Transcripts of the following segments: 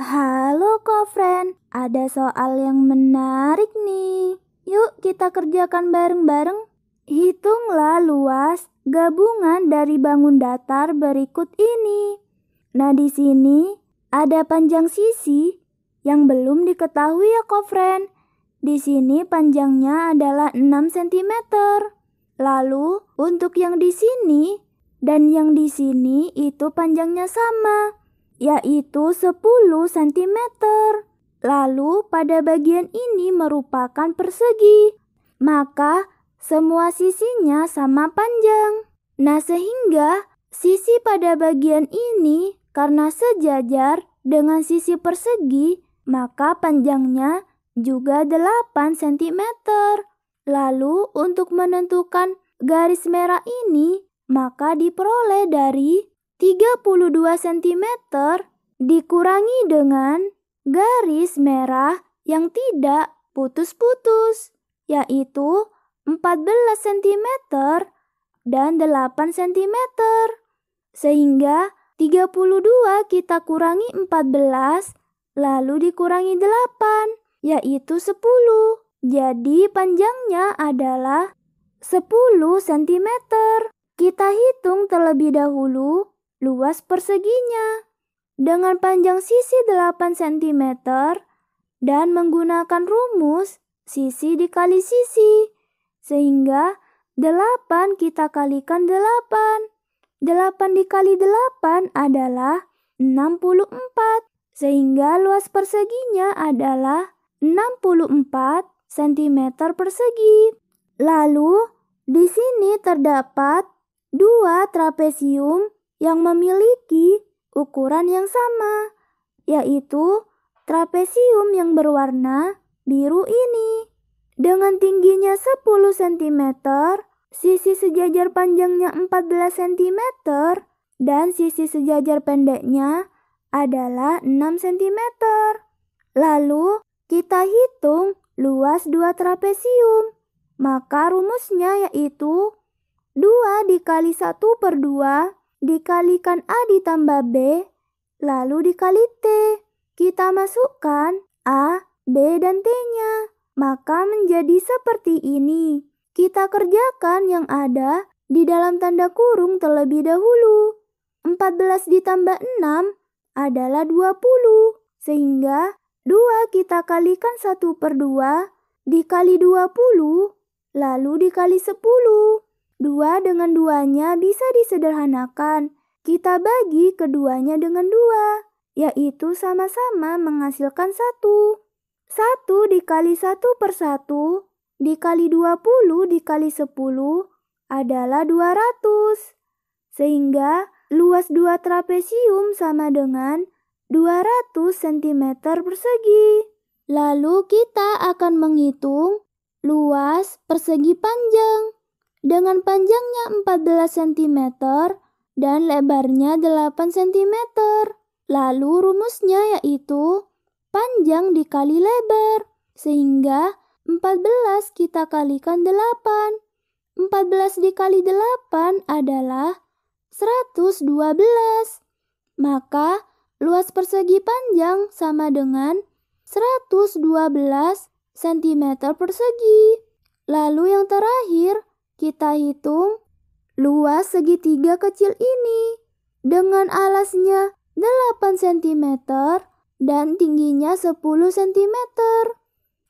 Halo friend ada soal yang menarik nih. Yuk kita kerjakan bareng-bareng. Hitunglah luas gabungan dari bangun datar berikut ini. Nah di sini ada panjang sisi yang belum diketahui ya friend Di sini panjangnya adalah 6 cm. Lalu untuk yang di sini dan yang di sini itu panjangnya sama yaitu 10 cm. Lalu pada bagian ini merupakan persegi, maka semua sisinya sama panjang. Nah, sehingga sisi pada bagian ini karena sejajar dengan sisi persegi, maka panjangnya juga 8 cm. Lalu untuk menentukan garis merah ini, maka diperoleh dari 32 cm dikurangi dengan garis merah yang tidak putus-putus, yaitu 14 cm dan 8 cm. Sehingga 32 kita kurangi 14, lalu dikurangi 8, yaitu 10. Jadi panjangnya adalah 10 cm. Kita hitung terlebih dahulu luas perseginya dengan panjang sisi 8 cm dan menggunakan rumus sisi dikali sisi sehingga 8 kita kalikan 8. 8 dikali 8 adalah 64 sehingga luas perseginya adalah 64 cm persegi. Lalu di sini terdapat dua trapesium yang memiliki ukuran yang sama, yaitu trapesium yang berwarna biru ini. Dengan tingginya 10 cm, sisi sejajar panjangnya 14 cm, dan sisi sejajar pendeknya adalah 6 cm. Lalu, kita hitung luas dua trapesium. Maka rumusnya yaitu 2 dikali 1 per 2 Dikalikan A ditambah B, lalu dikali T. Kita masukkan A, B, dan T-nya. Maka menjadi seperti ini. Kita kerjakan yang ada di dalam tanda kurung terlebih dahulu. 14 ditambah 6 adalah 20. Sehingga 2 kita kalikan 1 per 2 dikali 20 lalu dikali 10. Dua dengan duanya bisa disederhanakan. Kita bagi keduanya dengan dua, yaitu sama-sama menghasilkan satu. Satu dikali satu per satu dikali dua puluh dikali sepuluh adalah dua ratus Sehingga luas dua trapesium sama dengan 200 cm persegi. Lalu kita akan menghitung luas persegi panjang dengan panjangnya 14 cm dan lebarnya 8 cm. Lalu rumusnya yaitu panjang dikali lebar, sehingga 14 kita kalikan 8. 14 dikali 8 adalah 112. Maka luas persegi panjang sama dengan 112 cm persegi. Lalu yang terakhir, kita hitung luas segitiga kecil ini dengan alasnya 8 cm dan tingginya 10 cm.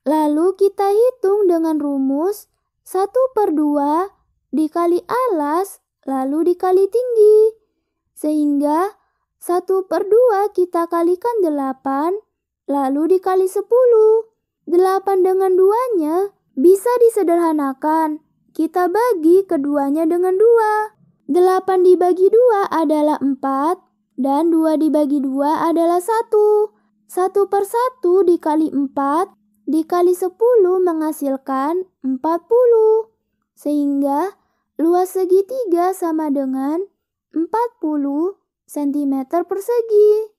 Lalu kita hitung dengan rumus 1 per 2 dikali alas lalu dikali tinggi. Sehingga 1 per 2 kita kalikan 8 lalu dikali 10. 8 dengan 2-nya bisa disederhanakan kita bagi keduanya dengan dua. 8 dibagi 2 adalah 4 dan 2 dibagi 2 adalah 1. 1 per 1 dikali 4 dikali 10 menghasilkan 40. Sehingga luas segitiga sama dengan 40 cm persegi.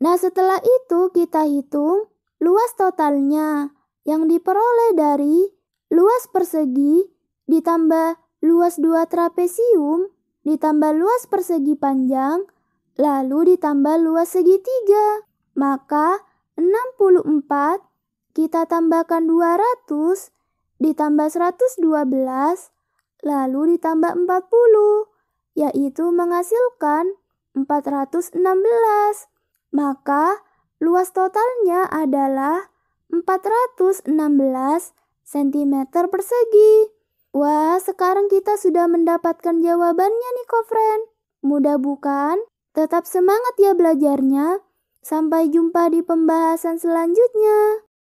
Nah setelah itu kita hitung luas totalnya yang diperoleh dari luas persegi ditambah luas dua trapesium, ditambah luas persegi panjang, lalu ditambah luas segitiga. Maka 64 kita tambahkan 200 ditambah 112 lalu ditambah 40 yaitu menghasilkan 416. Maka luas totalnya adalah 416 cm persegi. Wah, sekarang kita sudah mendapatkan jawabannya nih, kofren. Mudah bukan? Tetap semangat ya belajarnya. Sampai jumpa di pembahasan selanjutnya.